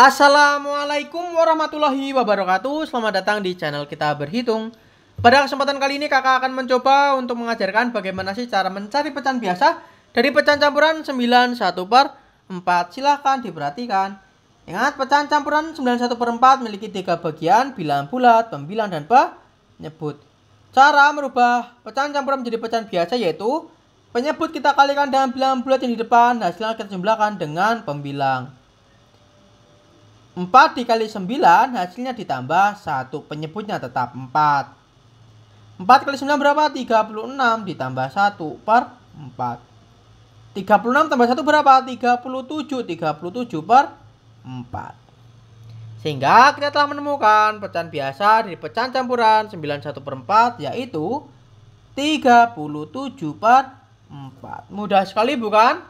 Assalamualaikum warahmatullahi wabarakatuh Selamat datang di channel kita berhitung Pada kesempatan kali ini kakak akan mencoba untuk mengajarkan bagaimana sih cara mencari pecahan biasa Dari pecahan campuran 91 per 4 Silahkan diperhatikan Ingat pecahan campuran 91 per 4 memiliki tiga bagian Bilangan bulat, pembilang, dan penyebut Cara merubah pecahan campuran menjadi pecahan biasa yaitu Penyebut kita kalikan dengan bilangan bulat yang di depan Hasilnya kita jumlahkan dengan pembilang 4 dikali 9 hasilnya ditambah 1 penyebutnya tetap 4. 4 kali 9 berapa? 36 ditambah 1 per 4. 36 tambah 1 berapa? 37. 37 per 4. Sehingga kita telah menemukan pecahan biasa dari pecahan campuran 91 per 4 yaitu 37 per 4. Mudah sekali bukan?